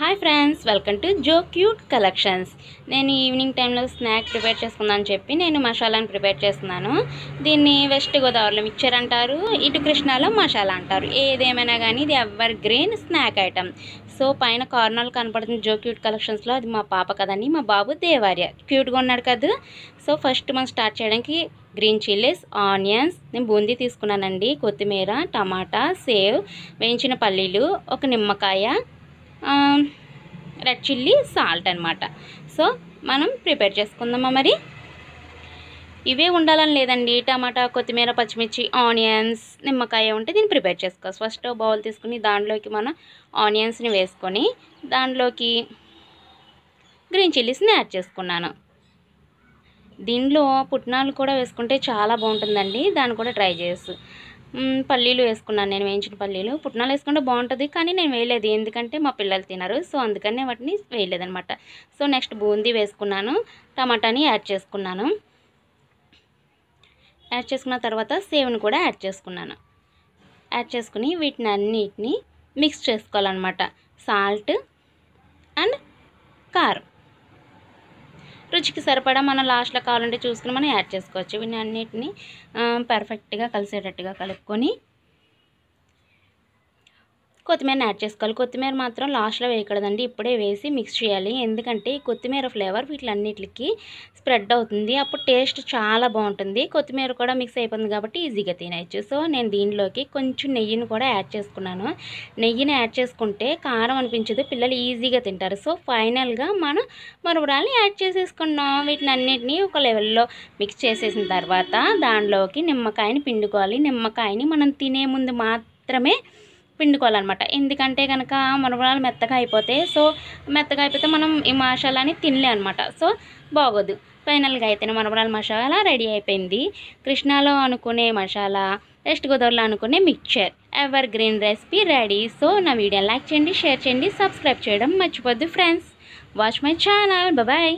hi friends welcome to Jo cute collections నేను evening టైంలో snack prepare చేసుకుందామని చెప్పి నేను మసాలాను ప్రిపేర్ చేస్తున్నాను దీన్ని వెస్ట్ గోదావరిలో మిక్చర్ అంటారు ఇటు కృష్ణాలో మసాలా అంటారు ఏదేమైనా కానీ ఇది evergreen snack item so పైన కార్నర్లు కనపడుతుంది జో క్యూట్ కలెక్షన్స్లో అది మా పాప కదండి మా బాబు దేవార్య క్యూట్గా ఉన్నాడు కదా సో ఫస్ట్ మనం స్టార్ట్ చేయడానికి గ్రీన్ చిల్లీస్ ఆనియన్స్ నేను బూందీ తీసుకున్నానండి కొత్తిమీర టమాటా సేవ్ వేయించిన పల్లీలు ఒక నిమ్మకాయ రెడ్ చిల్లీ సాల్ట్ అనమాట సో మనం ప్రిపేర్ చేసుకుందామా మరి ఇవే ఉండాలని లేదండి టమాటా కొత్తిమీర పచ్చిమిర్చి ఆనియన్స్ నిమ్మకాయ ఉంటే దీన్ని ప్రిపేర్ చేసుకోవచ్చు ఫస్ట్ బౌల్ తీసుకుని దాంట్లోకి మనం ఆనియన్స్ని వేసుకొని దాంట్లోకి గ్రీన్ చిల్లీస్ని యాడ్ చేసుకున్నాను దీనిలో పుట్నాలు కూడా వేసుకుంటే చాలా బాగుంటుందండి దాన్ని కూడా ట్రై చేసు పల్లీలు వేసుకున్నాను నేను వేయించిన పల్లీలు పుట్నాలు వేసుకుంటే బాగుంటుంది కానీ నేను వేయలేదు ఎందుకంటే మా పిల్లలు తినరు సో అందుకనే వాటిని వేయలేదనమాట సో నెక్స్ట్ బూందీ వేసుకున్నాను టమాటాని యాడ్ చేసుకున్నాను యాడ్ చేసుకున్న తర్వాత సేవ్ని కూడా యాడ్ చేసుకున్నాను యాడ్ చేసుకుని వీటిని అన్నిటిని మిక్స్ చేసుకోవాలన్నమాట సాల్ట్ అండ్ కారం రుచికి సరిపడా మనం లాస్ట్లో కావాలంటే చూసుకుని మనం యాడ్ చేసుకోవచ్చు ఇవన్నీ అన్నిటిని పర్ఫెక్ట్గా కలిసేటట్టుగా కలుపుకొని కొత్తిమీరని యాడ్ చేసుకోవాలి కొత్తిమీర మాత్రం లాస్ట్లో వేయకూడదండి ఇప్పుడే వేసి మిక్స్ చేయాలి ఎందుకంటే కొత్తిమీర ఫ్లేవర్ వీటిలన్నిటికి స్ప్రెడ్ అవుతుంది అప్పుడు టేస్ట్ చాలా బాగుంటుంది కొత్తిమీర కూడా మిక్స్ అయిపోతుంది కాబట్టి ఈజీగా తినచ్చు సో నేను దీనిలోకి కొంచెం నెయ్యిని కూడా యాడ్ చేసుకున్నాను నెయ్యిని యాడ్ చేసుకుంటే కారం అనిపించదు పిల్లలు ఈజీగా తింటారు సో ఫైనల్గా మనం మరుగుడాలని యాడ్ చేసేసుకున్నాం వీటిని అన్నిటినీ ఒక లెవెల్లో మిక్స్ చేసేసిన తర్వాత దానిలోకి నిమ్మకాయని పిండుకోవాలి నిమ్మకాయని మనం తినే ముందు మాత్రమే పిండుకోవాలన్నమాట ఎందుకంటే కనుక మునగడాలు మెత్తగా అయిపోతే సో మెత్తగా అయిపోతే మనం ఈ మసాలాని తినలే అనమాట సో బాగోదు ఫైనల్గా అయితే మునగడాల మసాలా రెడీ అయిపోయింది కృష్ణాలో అనుకునే మసాలా వెస్ట్ గోదావరిలో అనుకునే mixture evergreen recipe ready so నా వీడియో లైక్ చేయండి షేర్ చేయండి సబ్స్క్రైబ్ చేయడం మర్చిపోద్దు friends watch my channel bye